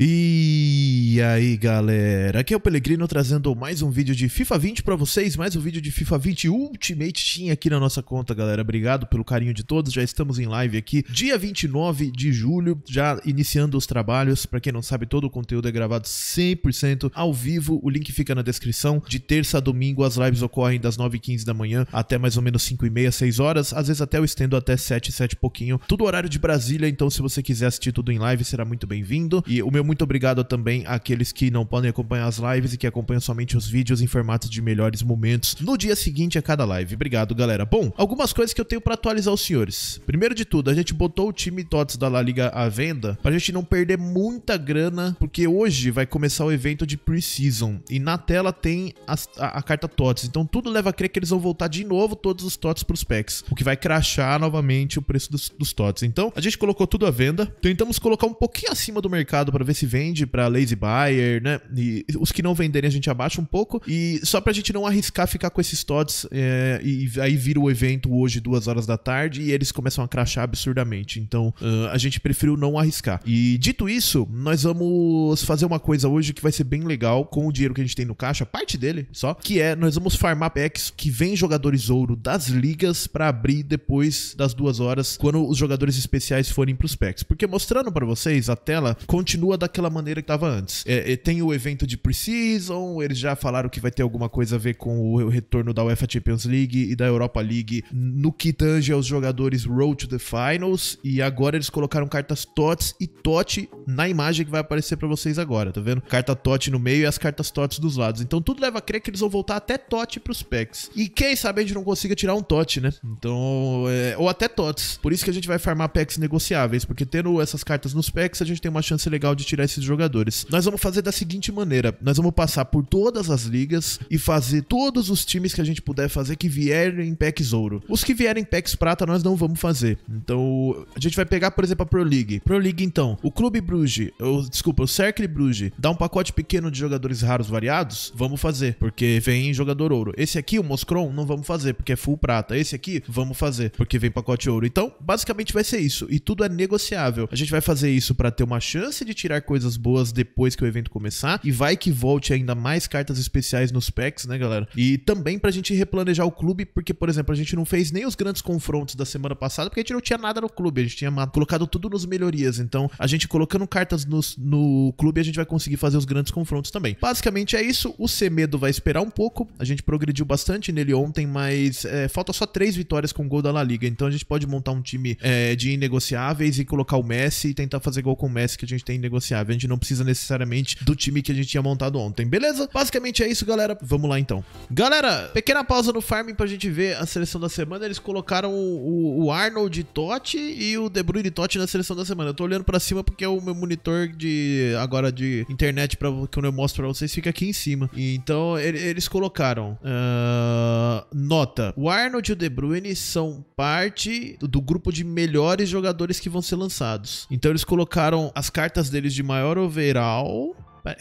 E e aí galera, aqui é o Pelegrino trazendo mais um vídeo de FIFA 20 para vocês, mais um vídeo de FIFA 20 Ultimate Team aqui na nossa conta galera, obrigado pelo carinho de todos, já estamos em live aqui, dia 29 de julho, já iniciando os trabalhos, para quem não sabe todo o conteúdo é gravado 100% ao vivo, o link fica na descrição, de terça a domingo as lives ocorrem das 9h15 da manhã até mais ou menos 5h30, 6 horas, às vezes até eu estendo até 7, 7 e pouquinho, tudo horário de Brasília, então se você quiser assistir tudo em live será muito bem-vindo, e o meu muito obrigado também a aqueles que não podem acompanhar as lives e que acompanham somente os vídeos em formato de melhores momentos no dia seguinte a cada live. Obrigado, galera. Bom, algumas coisas que eu tenho para atualizar os senhores. Primeiro de tudo, a gente botou o time TOTS da La Liga à venda pra gente não perder muita grana, porque hoje vai começar o evento de pre-season e na tela tem a, a, carta TOTS. Então tudo leva a crer que eles vão voltar de novo todos os TOTS pros packs, o que vai crachar novamente o preço dos, dos TOTS. Então a gente colocou tudo à venda, tentamos colocar um pouquinho acima do mercado para ver se vende pra Lazy Bar. Fire, né? E os que não venderem a gente abaixa um pouco. E só pra gente não arriscar ficar com esses TODs. É, e aí vira o evento hoje, duas horas da tarde, e eles começam a crachar absurdamente. Então uh, a gente preferiu não arriscar. E dito isso, nós vamos fazer uma coisa hoje que vai ser bem legal com o dinheiro que a gente tem no caixa, parte dele só, que é nós vamos farmar packs que vem jogadores ouro das ligas para abrir depois das duas horas, quando os jogadores especiais forem pros packs. Porque mostrando para vocês, a tela continua daquela maneira que tava antes. É, é, tem o evento de Precision, eles já falaram que vai ter alguma coisa a ver com o retorno da UEFA Champions League e da Europa League no que tange aos jogadores Road to the Finals. E agora eles colocaram cartas TOTS e TOT na imagem que vai aparecer para vocês agora, tá vendo? Carta TOT no meio e as cartas TOTS dos lados. Então tudo leva a crer que eles vão voltar até TOT pros packs. E quem sabe a gente não consiga tirar um TOT, né? Então, é... ou até TOTS. Por isso que a gente vai farmar packs negociáveis, porque tendo essas cartas nos packs, a gente tem uma chance legal de tirar esses jogadores. Nós vamos fazer da seguinte maneira: nós vamos passar por todas as ligas e fazer todos os times que a gente puder fazer que vierem em packs ouro. Os que vierem em packs prata nós não vamos fazer. Então, a gente vai pegar, por exemplo, a Pro League. Pro League, então, o Clube Bruges, ou, desculpa, o Cercle Bruges, dá um pacote pequeno de jogadores raros variados? Vamos fazer, porque vem jogador ouro. Esse aqui, o Moscron, não vamos fazer, porque é full prata. Esse aqui, vamos fazer, porque vem pacote ouro. Então, basicamente vai ser isso. E tudo é negociável. A gente vai fazer isso para ter uma chance de tirar coisas boas depois que o evento começar. E vai que volte ainda mais cartas especiais nos packs, né, galera? E também pra gente replanejar o clube, porque, por exemplo, a gente não fez nem os grandes confrontos da semana passada, porque a gente não tinha nada no clube. A gente tinha colocado tudo nos melhorias. Então, a gente colocando cartas nos, no clube, a gente vai conseguir fazer os grandes confrontos também. Basicamente é isso. O Semedo vai esperar um pouco. A gente progrediu bastante nele ontem, mas é, falta só três vitórias com o gol da La Liga. Então a gente pode montar um time é, de inegociáveis e colocar o Messi e tentar fazer gol com o Messi que a gente tem inegociável. A gente não precisa necessariamente necessariamente do time que a gente tinha montado ontem, beleza? Basicamente é isso, galera. Vamos lá então. Galera, pequena pausa no farming pra gente ver a seleção da semana. Eles colocaram o, o Arnold Totti e o De Bruyne Totti na seleção da semana. Eu tô olhando pra cima porque é o meu monitor de agora de internet pra, que eu mostro pra vocês fica aqui em cima. E, então ele, eles colocaram uh, nota. O Arnold e o De Bruyne são parte do, do grupo de melhores jogadores que vão ser lançados. Então eles colocaram as cartas deles de maior overall but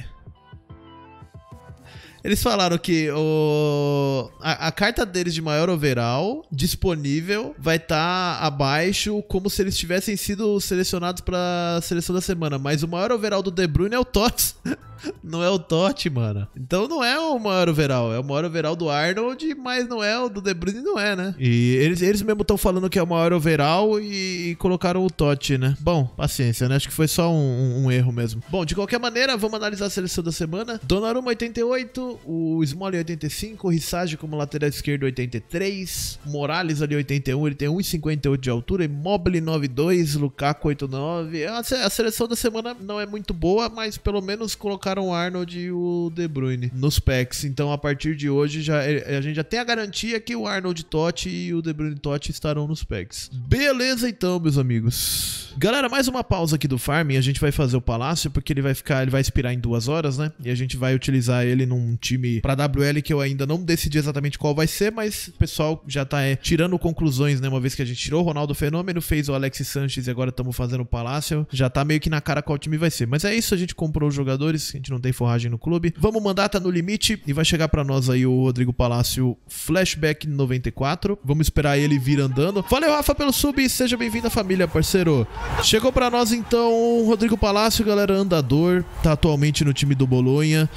Eles falaram que o, a, a carta deles de maior overall disponível vai estar tá abaixo, como se eles tivessem sido selecionados para seleção da semana. Mas o maior overall do De Bruyne é o Tots. não é o Totti, mano. Então não é o maior overall. É o maior overall do Arnold, mas não é o do De Bruyne, não é, né? E eles, eles mesmo estão falando que é o maior overall e, e, colocaram o Totti, né? Bom, paciência, né? Acho que foi só um, um, um erro mesmo. Bom, de qualquer maneira, vamos analisar a seleção da semana. Donnarumma, 88 o Smolly 85, o Rissage como lateral esquerdo 83, Morales ali 81, ele tem 1,58 de altura, Immobile 92, Lukaku 89. A, a seleção da semana não é muito boa, mas pelo menos colocaram o Arnold e o De Bruyne nos packs. Então a partir de hoje já, é, a gente já tem a garantia que o Arnold Totti e o De Bruyne Totti estarão nos packs. Beleza então, meus amigos. Galera, mais uma pausa aqui do farming. A gente vai fazer o palácio porque ele vai ficar, ele vai expirar em duas horas, né? E a gente vai utilizar ele num time pra WL que eu ainda não decidi exatamente qual vai ser, mas o pessoal já tá é, tirando conclusões, né? Uma vez que a gente tirou o Ronaldo Fenômeno, fez o Alex Sanches e agora estamos fazendo o Palácio, já tá meio que na cara qual time vai ser. Mas é isso, a gente comprou os jogadores, a gente não tem forragem no clube. Vamos mandar, tá no limite e vai chegar para nós aí o Rodrigo Palácio Flashback 94. Vamos esperar ele vir andando. Valeu, Rafa, pelo sub, seja bem-vindo à família, parceiro. Chegou para nós então o Rodrigo Palácio, galera, andador, tá atualmente no time do Bolonha.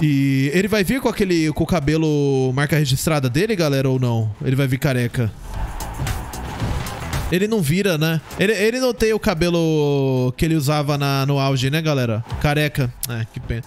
E ele vai vir com aquele com o cabelo marca registrada dele, galera, ou não? Ele vai vir careca. Ele não vira, né? Ele, ele não tem o cabelo que ele usava na, no auge, né, galera? Careca. É, que pena.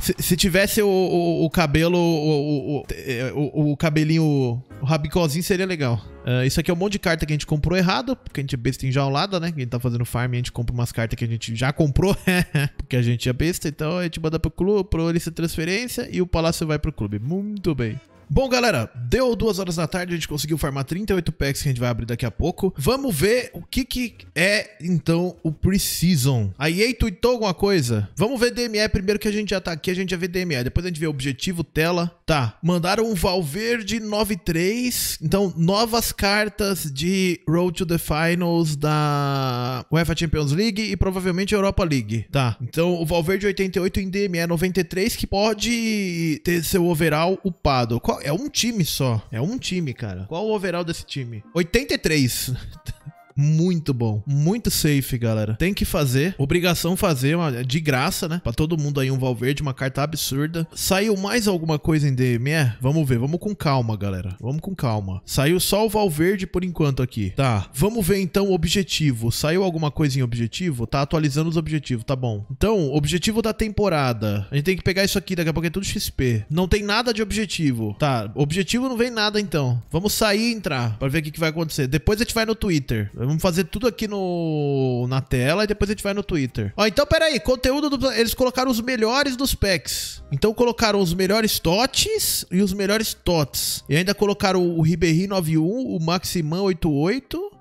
Se, se tivesse o, o, o cabelo. O, o, o, é, o cabelinho o rabicozinho seria legal. Uh, isso aqui é um monte de carta que a gente comprou errado, porque a gente é besta enjaulada, né? Quem tá fazendo farm, a gente compra umas cartas que a gente já comprou, porque a gente é besta, então a gente manda pro clube, pro lista de transferência e o palácio vai pro clube. Muito bem. Bom, galera, deu duas horas da tarde, a gente conseguiu farmar 38 packs que a gente vai abrir daqui a pouco. Vamos ver o que, que é, então, o Precision. A EA tweetou alguma coisa? Vamos ver DME primeiro que a gente já tá aqui, a gente já vê DME. Depois a gente vê objetivo, tela. Tá, mandaram um Valverde 9-3. Então, novas cartas de Road to the Finals da UEFA Champions League e provavelmente Europa League. Tá, então o Valverde 88 em DME 93 que pode ter seu overall upado. Qual qual, é um time só. É um time, cara. Qual o overall desse time? 83. muito bom, muito safe, galera. Tem que fazer, obrigação fazer, de graça, né? Pra todo mundo aí um Valverde, uma carta absurda. Saiu mais alguma coisa em DME? É? Vamos ver, vamos com calma, galera. Vamos com calma. Saiu só o Valverde por enquanto aqui. Tá, vamos ver então o objetivo. Saiu alguma coisa em objetivo? Tá atualizando os objetivos, tá bom. Então, objetivo da temporada. A gente tem que pegar isso aqui, daqui a pouco é tudo XP. Não tem nada de objetivo. Tá, objetivo não vem nada então. Vamos sair e entrar pra ver o que, que vai acontecer. Depois a gente vai no Twitter. Vamos fazer tudo aqui no, na tela e depois a gente vai no Twitter. Ó, então peraí, conteúdo do, eles colocaram os melhores dos packs. Então colocaram os melhores TOTs e os melhores TOTs. E ainda colocaram o Ribeirinho 91, o Maximan 88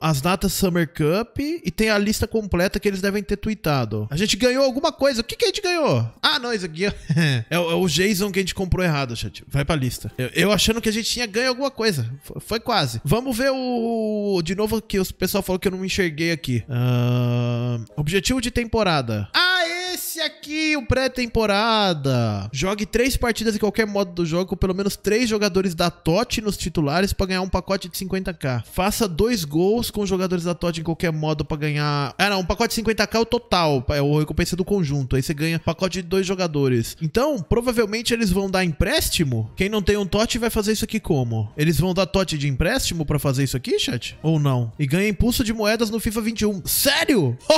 as datas Summer Cup e tem a lista completa que eles devem ter tweetado. A gente ganhou alguma coisa. O que, que a gente ganhou? Ah, não, isso aqui é, é, é, o Jason que a gente comprou errado, chat. Vai pra lista. Eu, eu achando que a gente tinha ganho alguma coisa. Foi, foi, quase. Vamos ver o. De novo, que o pessoal falou que eu não enxerguei aqui. Uh, objetivo de temporada. Ah, Comece aqui o pré-temporada. Jogue três partidas em qualquer modo do jogo com pelo menos três jogadores da TOT nos titulares para ganhar um pacote de 50k. Faça dois gols com jogadores da TOT em qualquer modo para ganhar. Ah, não, um pacote de 50k é o total, é o recompensa do conjunto. Aí você ganha pacote de dois jogadores. Então, provavelmente eles vão dar empréstimo. Quem não tem um TOT vai fazer isso aqui como? Eles vão dar TOT de empréstimo para fazer isso aqui, chat? Ou não? E ganha impulso de moedas no FIFA 21. Sério? Ho,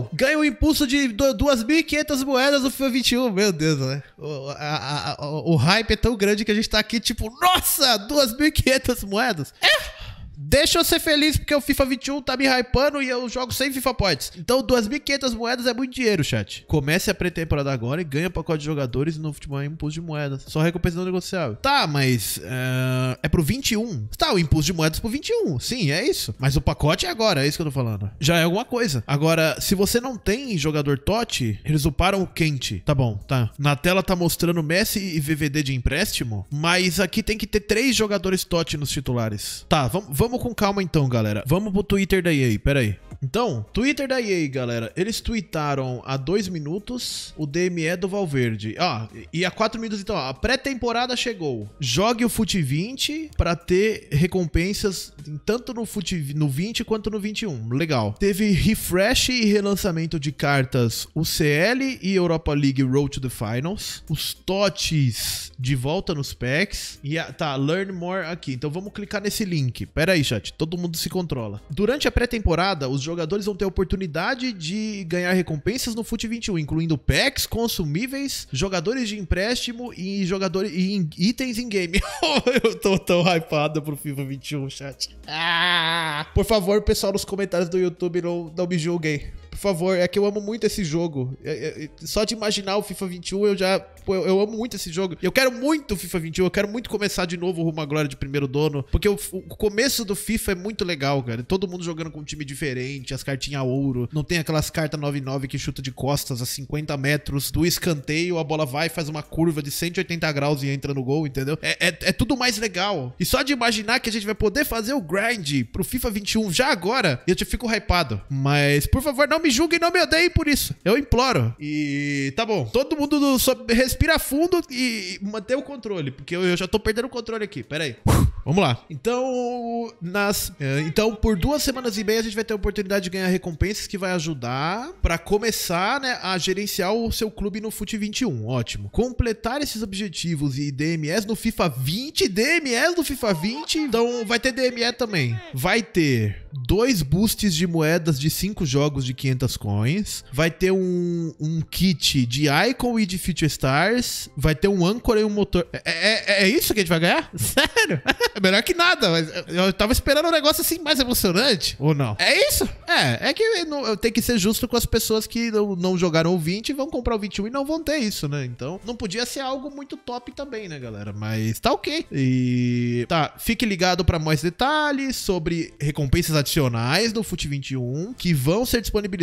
ho! Ganha o um impulso de duas bic 500 moedas no FIFA 21. Meu Deus, né? O, a, a, o, hype é tão grande que a gente tá aqui tipo, nossa, 2.500 moedas. É! Deixa eu ser feliz porque o FIFA 21 tá me hypando e eu jogo sem FIFA Points. Então, 2.500 moedas é muito dinheiro, chat. Comece a pré-temporada agora e ganha pacote de jogadores e no futebol é impulso de moedas. Só recompensa não negociável. Tá, mas uh, é pro 21. Tá, o impulso de moedas é pro 21. Sim, é isso. Mas o pacote é agora, é isso que eu tô falando. Já é alguma coisa. Agora, se você não tem jogador Totti, eles uparam o quente. Tá bom, tá. Na tela tá mostrando Messi e VVD de empréstimo, mas aqui tem que ter três jogadores Totti nos titulares. Tá, vamos Vamos com calma então, galera. Vamos pro Twitter daí aí, pera aí. Então, Twitter da EA, galera. Eles tweetaram há dois minutos o DME do Valverde. Ah, e há quatro minutos, então, ó, a pré-temporada chegou. Jogue o Fute 20 para ter recompensas tanto no Fute no 20 quanto no 21. Legal. Teve refresh e relançamento de cartas UCL e Europa League Road to the Finals. Os TOTs de volta nos packs. E a, tá, Learn More aqui. Então vamos clicar nesse link. Pera aí, chat. Todo mundo se controla. Durante a pré-temporada, os jogadores vão ter a oportunidade de ganhar recompensas no FUT 21, incluindo packs, consumíveis, jogadores de empréstimo e jogadores e itens em game. eu tô tão hypado pro FIFA 21, chat. Ah! Por favor, pessoal, nos comentários do YouTube não, não me julguem favor, é que eu amo muito esse jogo. É, é, é, só de imaginar o FIFA 21, eu já. Pô, eu, amo muito esse jogo. Eu quero muito o FIFA 21, eu quero muito começar de novo rumo à glória de primeiro dono. Porque o, começo do FIFA é muito legal, cara. Todo mundo jogando com um time diferente, as cartinhas ouro. Não tem aquelas cartas 99 que chuta de costas a 50 metros do escanteio, a bola vai, faz uma curva de 180 graus e entra no gol, entendeu? É, é, é tudo mais legal. E só de imaginar que a gente vai poder fazer o grind pro FIFA 21 já agora, eu já fico hypado. Mas, por favor, não me e não me odeiem por isso. Eu imploro. E tá bom. Todo mundo só respira fundo e, manter o controle, porque eu, já tô perdendo o controle aqui. Pera aí. Vamos lá. Então, nas, eh, então, por duas semanas e meia, a gente vai ter a oportunidade de ganhar recompensas que vai ajudar para começar né, a gerenciar o seu clube no Fute 21. Ótimo. Completar esses objetivos e DMS no FIFA 20. DMS no FIFA 20. Então, vai ter DME também. Vai ter dois boosts de moedas de cinco jogos de 500 500 coins. Vai ter um, um kit de Icon e de Future Stars. Vai ter um âncora e um motor. É, é, é, é isso que a gente vai ganhar? Sério? É melhor que nada. eu tava esperando um negócio assim mais emocionante. Ou não? É isso? É, é que eu tenho que ser justo com as pessoas que não, não jogaram o 20 e vão comprar o 21 e não vão ter isso, né? Então não podia ser algo muito top também, né, galera? Mas tá ok. E tá, fique ligado para mais detalhes sobre recompensas adicionais do Fute 21 que vão ser disponibilizadas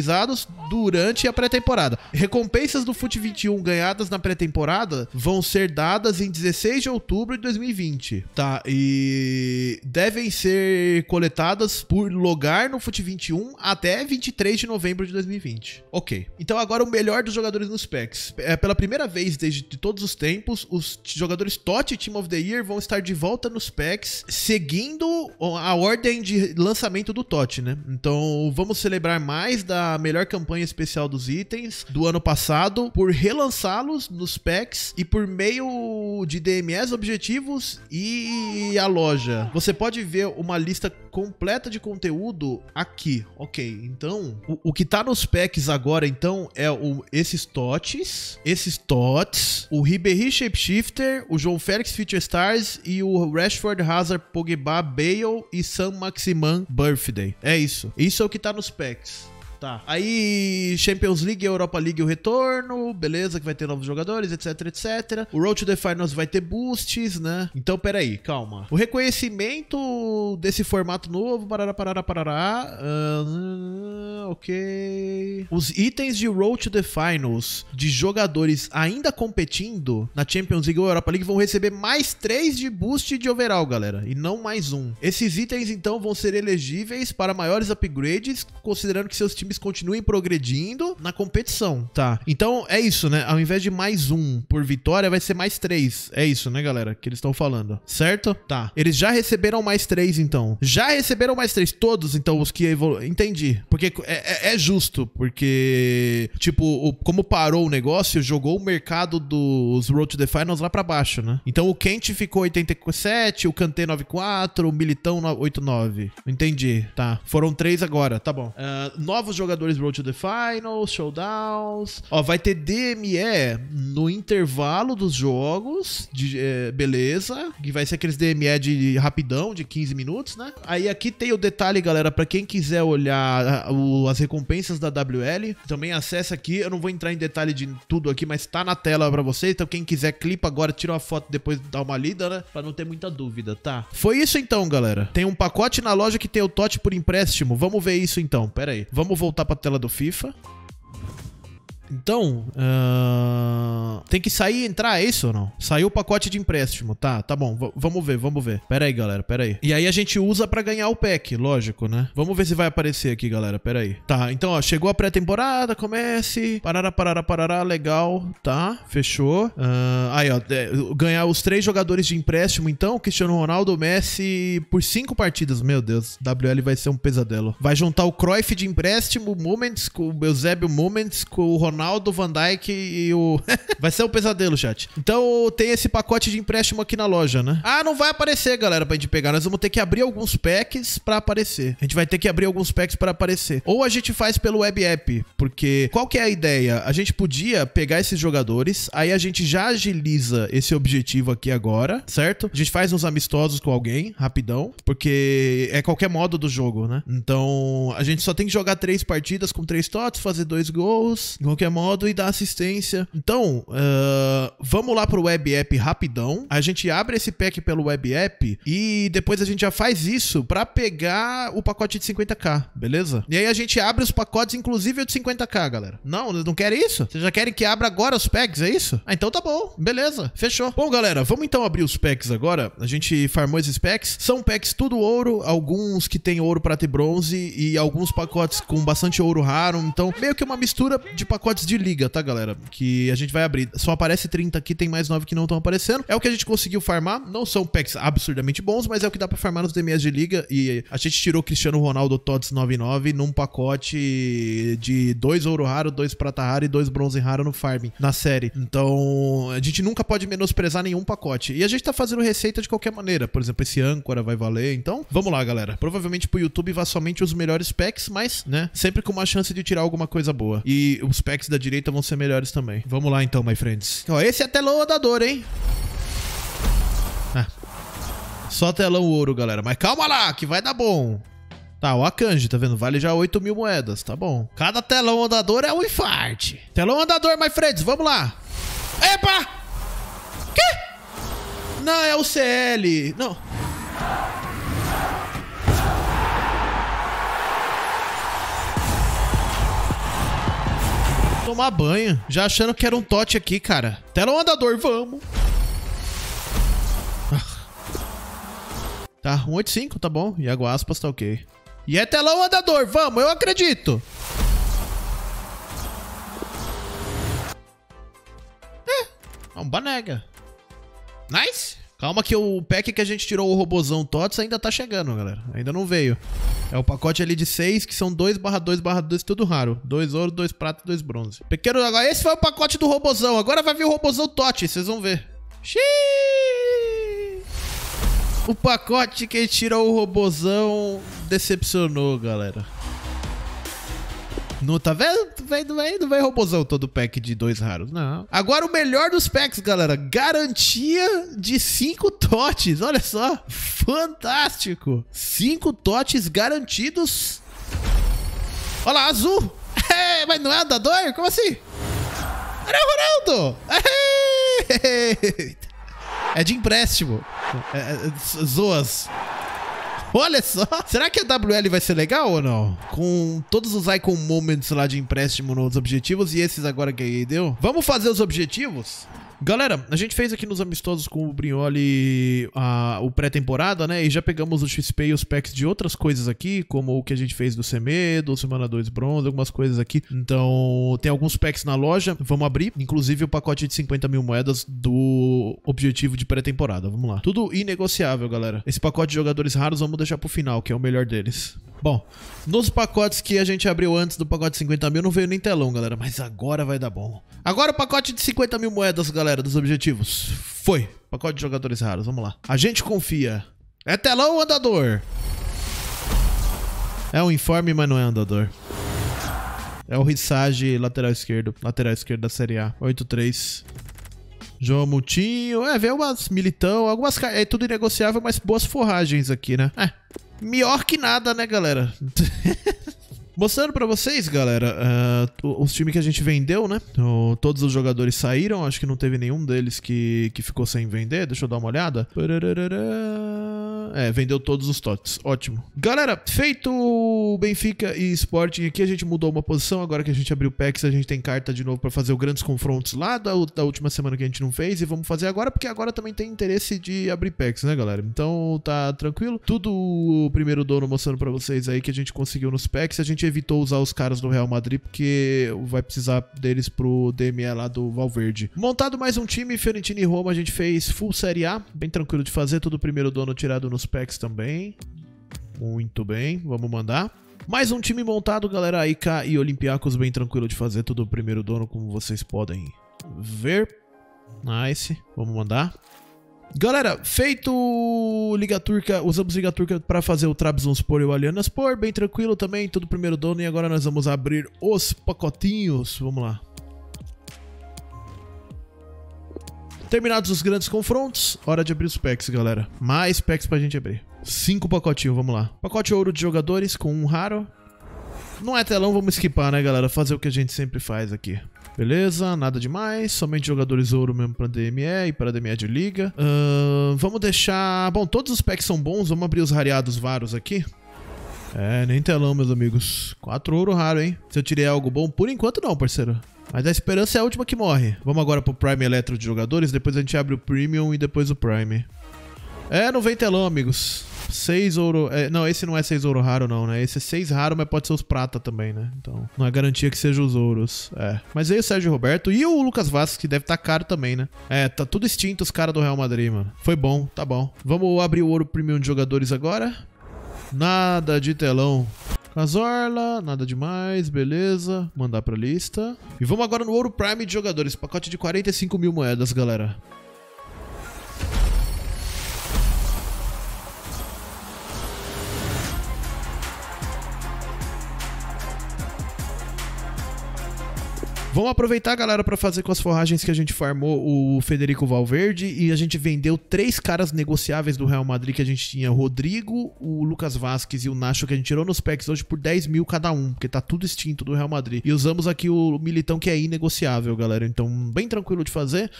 durante a pré-temporada. Recompensas do FUT 21 ganhadas na pré-temporada vão ser dadas em 16 de outubro de 2020, tá? E devem ser coletadas por logar no FUT 21 até 23 de novembro de 2020. Ok. Então agora o melhor dos jogadores nos packs. É pela primeira vez desde todos os tempos, os jogadores TOT Team of the Year vão estar de volta nos packs, seguindo a ordem de lançamento do TOT, né? Então vamos celebrar mais da a melhor campanha especial dos itens do ano passado, por relançá-los nos packs e por meio de DMS objetivos e a loja. Você pode ver uma lista completa de conteúdo aqui. Ok, então o, o que tá nos packs agora então é o, esses TOTs, esses TOTs, o Ribéry Shapeshifter, o João Félix Future Stars e o Rashford Hazard Pogba Bale e Sam Maximan Birthday. É isso. Isso é o que tá nos packs. Tá. Aí, Champions League, e Europa League, o retorno, beleza, que vai ter novos jogadores, etc, etc. O Road to the Finals vai ter boosts, né? Então, peraí, calma. O reconhecimento desse formato novo, parará, parará, parará. Uh, ok. Os itens de Road to the Finals de jogadores ainda competindo na Champions League ou Europa League vão receber mais 3 de boost de overall, galera, e não mais um. Esses itens, então, vão ser elegíveis para maiores upgrades, considerando que seus times times continuem progredindo na competição, tá? Então é isso, né? Ao invés de mais um por vitória, vai ser mais três. É isso, né, galera? Que eles estão falando, certo? Tá. Eles já receberam mais três, então. Já receberam mais três. Todos, então, os que evoluíram. Entendi. Porque é, é, é justo, porque, tipo, o, como parou o negócio, jogou o mercado dos Road to the Finals lá pra baixo, né? Então o Kent ficou 87, o Kanté 94, o Militão 89. Entendi, tá. Foram três agora, tá bom. Uh, novos jogadores Road to the Finals, Showdowns. Ó, vai ter DME no intervalo dos jogos, de, é, beleza. Que vai ser aqueles DME de rapidão, de 15 minutos, né? Aí aqui tem o detalhe, galera, para quem quiser olhar o, as recompensas da WL, também acessa aqui. Eu não vou entrar em detalhe de tudo aqui, mas tá na tela para vocês. Então quem quiser, clipa agora, tira uma foto, depois dá uma lida, né? Pra não ter muita dúvida, tá? Foi isso então, galera. Tem um pacote na loja que tem o TOT por empréstimo. Vamos ver isso então, pera aí. Vamos voltar voltar para a tela do FIFA. Então, uh, tem que sair e entrar, é isso ou não? Saiu o pacote de empréstimo, tá? Tá bom, vamos ver, vamos ver. Pera aí, galera, pera aí. E aí a gente usa para ganhar o pack, lógico, né? Vamos ver se vai aparecer aqui, galera, pera aí. Tá, então, ó, chegou a pré-temporada, comece, parará, parará, parará, legal, tá? Fechou. Uh, aí, ó, é, ganhar os três jogadores de empréstimo, então, Cristiano Ronaldo, Messi, por cinco partidas, meu Deus, WL vai ser um pesadelo. Vai juntar o Cruyff de empréstimo, Moments, com o Eusébio Moments, com o Ronaldo Ronaldo, Van Dijk e o. vai ser um pesadelo, chat. Então tem esse pacote de empréstimo aqui na loja, né? Ah, não vai aparecer, galera, pra gente pegar. Nós vamos ter que abrir alguns packs para aparecer. A gente vai ter que abrir alguns packs para aparecer. Ou a gente faz pelo web app, porque qual que é a ideia? A gente podia pegar esses jogadores, aí a gente já agiliza esse objetivo aqui agora, certo? A gente faz uns amistosos com alguém, rapidão, porque é qualquer modo do jogo, né? Então a gente só tem que jogar três partidas com três totes, fazer dois gols, qualquer é modo e dá assistência. Então, uh, vamos lá pro web app rapidão. A gente abre esse pack pelo web app e depois a gente já faz isso para pegar o pacote de 50k, beleza? E aí a gente abre os pacotes, inclusive o de 50k, galera. Não, não querem isso? Vocês já querem que abra agora os packs, é isso? Ah, então tá bom, beleza, fechou. Bom, galera, vamos então abrir os packs agora. A gente farmou esses packs. São packs tudo ouro, alguns que tem ouro, prata e bronze e alguns pacotes com bastante ouro raro. Então, meio que uma mistura de pacotes de liga, tá, galera? Que a gente vai abrir. Só aparece 30 aqui, tem mais 9 que não estão aparecendo. É o que a gente conseguiu farmar. Não são packs absurdamente bons, mas é o que dá pra farmar nos DMs de liga. E a gente tirou Cristiano Ronaldo Tots 99 num pacote de dois ouro raro, dois prata raro e dois bronze raro no farming, na série. Então, a gente nunca pode menosprezar nenhum pacote. E a gente tá fazendo receita de qualquer maneira. Por exemplo, esse âncora vai valer. Então, vamos lá, galera. Provavelmente pro YouTube vá somente os melhores packs, mas, né, sempre com uma chance de tirar alguma coisa boa. E os packs da direita vão ser melhores também. Vamos lá então, my friends. Ó, esse é até andador, hein? Ah. Só telão ouro, galera. Mas calma lá, que vai dar bom. Tá, o Akanji, tá vendo? Vale já 8 mil moedas, tá bom. Cada telão andador é um infarte. Telão andador, my friends, vamos lá. Epa! Que? Não, é o CL. Não. tomar banho. Já achando que era um tote aqui, cara. Tela um andador, vamos. Tá, 185, tá bom. E a aspas, tá ok. E é telão andador, vamos, eu acredito. É, é um banega. Nice. Calma que o pack que a gente tirou o robozão TOTS ainda tá chegando, galera. Ainda não veio. É o pacote ali de 6, que são 2 barra 2 barra 2, tudo raro. 2 ouro, 2 prata, e 2 bronze. Pequeno, agora ah, esse foi o pacote do robozão. Agora vai vir o robozão TOTS, vocês vão ver. Xiii! O pacote que tirou o robozão decepcionou, galera. No, tá vendo? Vem, vem, não vem robôzão todo pack de dois raros, não. Agora o melhor dos packs, galera. Garantia de cinco totes. Olha só. Fantástico. Cinco totes garantidos. Olha lá, azul. É, mas não é andador? Como assim? Era o Ronaldo. É de empréstimo. É, é, zoas. Olha só! Será que a WL vai ser legal ou não? Com todos os Icon Moments lá de empréstimo nos objetivos e esses agora que a deu? Vamos fazer os objetivos? Galera, a gente fez aqui nos amistosos com o Brignoli a, o pré-temporada, né? E já pegamos o XP e os packs de outras coisas aqui, como o que a gente fez do Semedo, Semana 2 Bronze, algumas coisas aqui. Então, tem alguns packs na loja, vamos abrir. Inclusive o pacote de 50 mil moedas do objetivo de pré-temporada. Vamos lá. Tudo inegociável, galera. Esse pacote de jogadores raros vamos deixar pro final, que é o melhor deles. Bom, nos pacotes que a gente abriu antes do pacote de 50 mil não veio nem telão, galera. Mas agora vai dar bom. Agora o pacote de 50 mil moedas, galera, dos objetivos. Foi. Pacote de jogadores raros, vamos lá. A gente confia. É telão ou andador? É um informe, mas não é andador. É o Rissage, lateral esquerdo. Lateral esquerdo da Série A. 8-3. João Mutinho. É, veio umas militão, algumas... É tudo negociável, mas boas forragens aqui, né? É. Melhor que nada, né, galera? Mostrando para vocês, galera, uh, os times que a gente vendeu, né? O, todos os jogadores saíram, acho que não teve nenhum deles que, que ficou sem vender. Deixa eu dar uma olhada. É, vendeu todos os TOTS. Ótimo. Galera, feito Benfica e Sporting aqui, a gente mudou uma posição. Agora que a gente abriu o PEX, a gente tem carta de novo para fazer o grandes confrontos lá da, da última semana que a gente não fez. E vamos fazer agora, porque agora também tem interesse de abrir PEX, né, galera? Então tá tranquilo. Tudo o primeiro dono mostrando para vocês aí que a gente conseguiu nos PEX. A gente evitou usar os caras do Real Madrid porque vai precisar deles pro DME lá do Valverde. Montado mais um time, Fiorentina e Roma, a gente fez full Série A, bem tranquilo de fazer, todo o primeiro dono tirado nos packs também. Muito bem, vamos mandar. Mais um time montado, galera, IK e Olympiacos, bem tranquilo de fazer, todo o primeiro dono, como vocês podem ver. Nice, vamos mandar. Galera, feito Liga Turca, usamos Liga Turca para fazer o Trabzonspor e o Alianaspor, bem tranquilo também, tudo primeiro dono. E agora nós vamos abrir os pacotinhos, vamos lá. Terminados os grandes confrontos, hora de abrir os packs, galera. Mais packs pra gente abrir. Cinco pacotinhos, vamos lá. Pacote ouro de jogadores com um raro. Não é telão, vamos esquipar, né, galera? Fazer o que a gente sempre faz aqui. Beleza, nada demais. Somente jogadores ouro mesmo para DME e para DME de liga. Uh, vamos deixar... Bom, todos os packs são bons. Vamos abrir os rareados varos aqui. É, nem telão, meus amigos. Quatro ouro raro, hein? Se eu tirei algo bom, por enquanto não, parceiro. Mas a esperança é a última que morre. Vamos agora pro Prime Eletro de jogadores, depois a gente abre o Premium e depois o Prime. É, não vem telão, amigos seis ouro. É, não, esse não é seis ouro raro, não, né? Esse é seis raro, mas pode ser os prata também, né? Então, não é garantia que seja os ouros. É. Mas aí o Sérgio Roberto e o Lucas Vasquez, que deve estar tá caro também, né? É, tá tudo extinto os caras do Real Madrid, mano. Foi bom, tá bom. Vamos abrir o ouro premium de jogadores agora. Nada de telão. Casorla, nada demais, beleza. Mandar pra lista. E vamos agora no Ouro Prime de jogadores. Pacote de 45 mil moedas, galera. Vamos aproveitar, galera, para fazer com as forragens que a gente farmou o Federico Valverde e a gente vendeu três caras negociáveis do Real Madrid que a gente tinha, o Rodrigo, o Lucas Vasquez e o Nacho, que a gente tirou nos packs hoje por 10 mil cada um, porque tá tudo extinto do Real Madrid. E usamos aqui o Militão, que é inegociável, galera, então bem tranquilo de fazer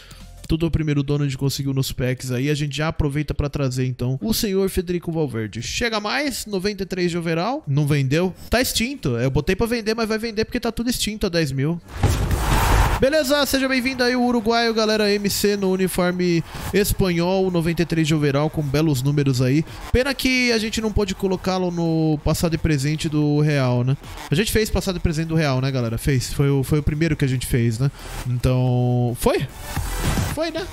tudo o primeiro dono de conseguiu nos packs aí. A gente já aproveita para trazer então o senhor Federico Valverde. Chega mais, 93 de overall. Não vendeu? Tá extinto. Eu botei para vender, mas vai vender porque tá tudo extinto a 10 mil. Beleza, seja bem-vindo aí o uruguaio, galera MC no uniforme espanhol, 93 de overall, com belos números aí. Pena que a gente não pôde colocá-lo no passado e presente do Real, né? A gente fez passado e presente do Real, né, galera? Fez, foi o, foi o primeiro que a gente fez, né? Então, foi? Foi, né?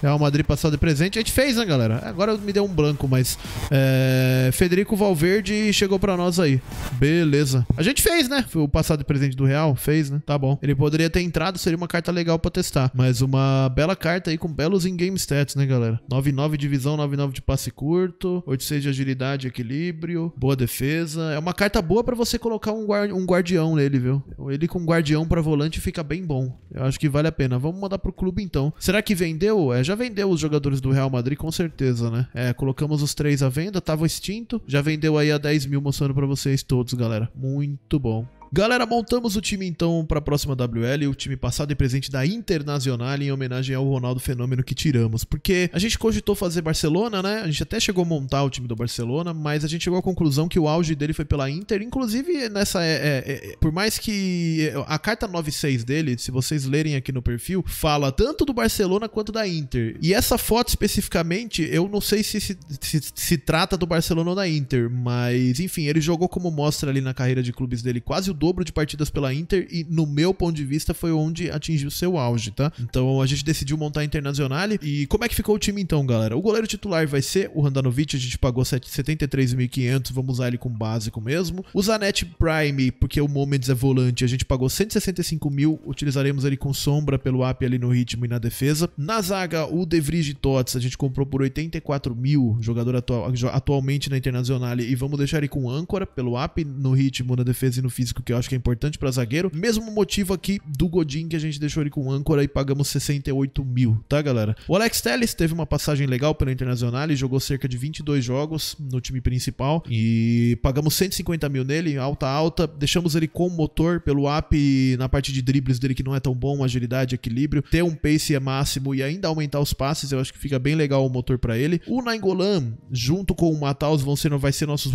Real Madrid passado e presente, a gente fez, né, galera? Agora me deu um branco, mas é... Federico Valverde chegou para nós aí. Beleza. A gente fez, né? Foi o passado e presente do Real, fez, né? Tá bom. Ele poderia ter entrado seria uma carta legal para testar. Mas uma bela carta aí com belos in-game stats, né, galera? 9-9 de visão, 9-9 de passe curto, 8-6 de agilidade e equilíbrio, boa defesa. É uma carta boa para você colocar um, um guardião nele, viu? Ele com guardião para volante fica bem bom. Eu acho que vale a pena. Vamos mandar pro clube então. Será que vendeu? É, já vendeu os jogadores do Real Madrid, com certeza, né? É, colocamos os três à venda, tava extinto. Já vendeu aí a 10 mil, mostrando para vocês todos, galera. Muito bom. Galera, montamos o time então para a próxima WL, o time passado e presente da Internacional em homenagem ao Ronaldo Fenômeno que tiramos, porque a gente cogitou fazer Barcelona, né? A gente até chegou a montar o time do Barcelona, mas a gente chegou à conclusão que o auge dele foi pela Inter, inclusive nessa é, é, é, é por mais que é, a carta 9-6 dele, se vocês lerem aqui no perfil, fala tanto do Barcelona quanto da Inter. E essa foto especificamente, eu não sei se se, se, se trata do Barcelona ou da Inter, mas enfim, ele jogou como mostra ali na carreira de clubes dele quase o dobro de partidas pela Inter e, no meu ponto de vista, foi onde atingiu seu auge, tá? Então a gente decidiu montar a Internazionale. E como é que ficou o time então, galera? O goleiro titular vai ser o Randanovic, a gente pagou 73.500, vamos usar ele com básico mesmo. O Zanetti Prime, porque o Moments é volante, a gente pagou 165 mil, utilizaremos ele com sombra pelo AP ali no ritmo e na defesa. Na zaga, o De Vries de Tots, a gente comprou por 84 mil, jogador atual, atualmente na Internazionale, e vamos deixar ele com âncora pelo AP no ritmo, na defesa e no físico que que eu acho que é importante para zagueiro. Mesmo motivo aqui do Godin, que a gente deixou ele com âncora e pagamos 68 mil, tá, galera? O Alex Telles teve uma passagem legal pela Internacional e jogou cerca de 22 jogos no time principal e pagamos 150 mil nele, alta, alta. Deixamos ele com motor pelo app na parte de dribles dele que não é tão bom, agilidade, equilíbrio. Ter um pace é máximo e ainda aumentar os passes, eu acho que fica bem legal o motor para ele. O Nainggolan, junto com o Mataus, vão ser, vai ser nossos,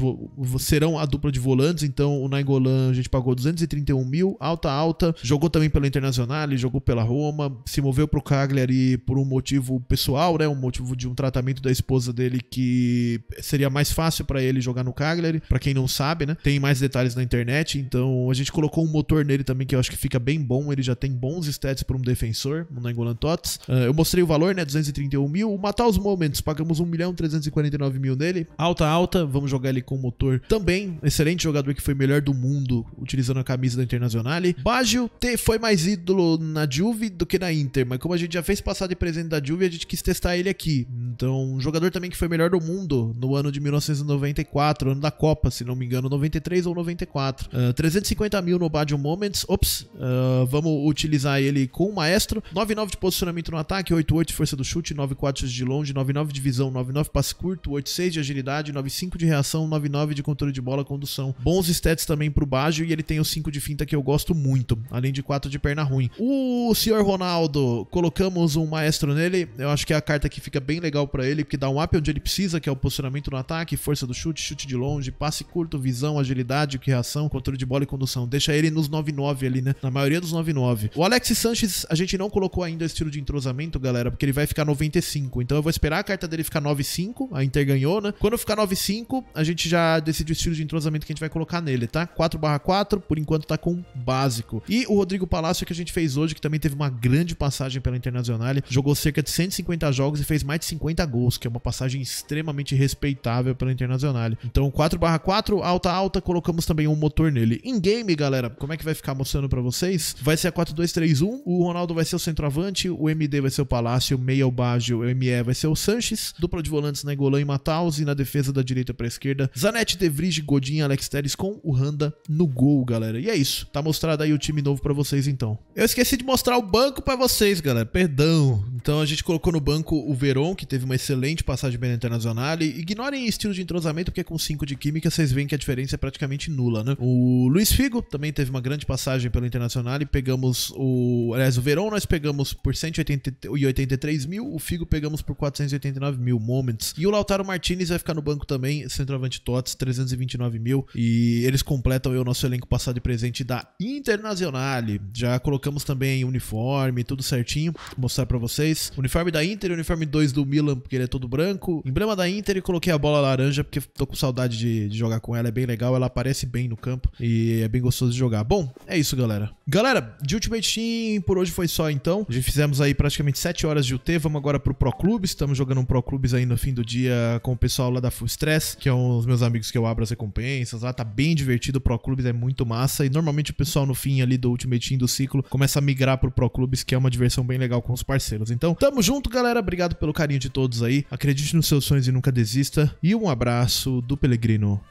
serão a dupla de volantes, então o Nainggolan a gente pagou jogou 231 mil, alta, alta. Jogou também pelo Internacional, jogou pela Roma, se moveu pro Cagliari por um motivo pessoal, né? Um motivo de um tratamento da esposa dele que seria mais fácil para ele jogar no Cagliari, para quem não sabe, né? Tem mais detalhes na internet, então a gente colocou um motor nele também que eu acho que fica bem bom, ele já tem bons stats para um defensor, um Nangolan Tots. Uh, ah, eu mostrei o valor, né? 231 mil, matar os momentos, pagamos 1 milhão 349 mil nele, alta, alta, vamos jogar ele com o motor também, excelente jogador que foi melhor do mundo, o utilizando a camisa da Internazionale. Baggio te, foi mais ídolo na Juve do que na Inter, mas como a gente já fez passar de presente da Juve, a gente quis testar ele aqui. Então, um jogador também que foi melhor do mundo no ano de 1994, ano da Copa, se não me engano, 93 ou 94. Uh, 350 mil no Baggio Moments. Ops, uh, vamos utilizar ele com o Maestro. 99 de posicionamento no ataque, 88 de força do chute, 94 de longe, 99 de visão, 99 passe curto, 86 de agilidade, 95 de reação, 99 de controle de bola, condução. Bons stats também pro Baggio e ele tem o 5 de finta que eu gosto muito, além de 4 de perna ruim. O senhor Ronaldo, colocamos um maestro nele, eu acho que é a carta que fica bem legal para ele, porque dá um up onde ele precisa, que é o posicionamento no ataque, força do chute, chute de longe, passe curto, visão, agilidade, reação, controle de bola e condução. Deixa ele nos 9-9 ali, né? Na maioria dos 9-9. O Alex Sanches, a gente não colocou ainda o estilo de entrosamento, galera, porque ele vai ficar 95. Então eu vou esperar a carta dele ficar 9-5, a Inter ganhou, né? Quando ficar 9-5, a gente já decide o estilo de entrosamento que a gente vai colocar nele, tá? 4 barra 4 4, por enquanto tá com básico. E o Rodrigo Palácio que a gente fez hoje, que também teve uma grande passagem pela Internacional, jogou cerca de 150 jogos e fez mais de 50 gols, que é uma passagem extremamente respeitável pela Internacional. Então 4/4, alta alta, colocamos também um motor nele. Em game, galera, como é que vai ficar mostrando para vocês? Vai ser a 4-2-3-1, o Ronaldo vai ser o centroavante, o MD vai ser o Palácio, o meia o Baggio, o ME vai ser o Sanches, dupla de volantes na né, e Mataus e na defesa da direita para esquerda, Zanetti, De Vrij, Godin, Alex Teres com o Randa no gol galera. E é isso. Tá mostrado aí o time novo para vocês então. Eu esqueci de mostrar o banco para vocês, galera. Perdão. Então a gente colocou no banco o Veron, que teve uma excelente passagem pela Internacional. E ignorem estilo de entrosamento, porque com 5 de química vocês veem que a diferença é praticamente nula, né? O Luiz Figo também teve uma grande passagem pelo Internacional e pegamos o... Aliás, o Veron nós pegamos por 183 mil, o Figo pegamos por 489 mil moments. E o Lautaro Martinez vai ficar no banco também, centroavante TOTS, 329 mil. E eles completam o nosso elenco Rico passar de presente da Internazionale. Já colocamos também uniforme, tudo certinho, vou mostrar para vocês. Uniforme da Inter, uniforme 2 do Milan, porque ele é todo branco. Emblema da Inter e coloquei a bola laranja, porque tô com saudade de, de jogar com ela, é bem legal, ela aparece bem no campo e é bem gostoso de jogar. Bom, é isso, galera. Galera, de Ultimate Team por hoje foi só então. Já fizemos aí praticamente 7 horas de UT, vamos agora pro Pro Clubes, estamos jogando um Pro Clubes aí no fim do dia com o pessoal lá da Full Stress, que é um dos meus amigos que eu abro as recompensas lá, tá bem divertido, o Pro Clubes é muito muito massa. E normalmente o pessoal no fim ali do Ultimate Team do ciclo começa a migrar pro Pro Clubes, que é uma diversão bem legal com os parceiros. Então, tamo junto, galera. Obrigado pelo carinho de todos aí. Acredite nos seus sonhos e nunca desista. E um abraço do Pelegrino.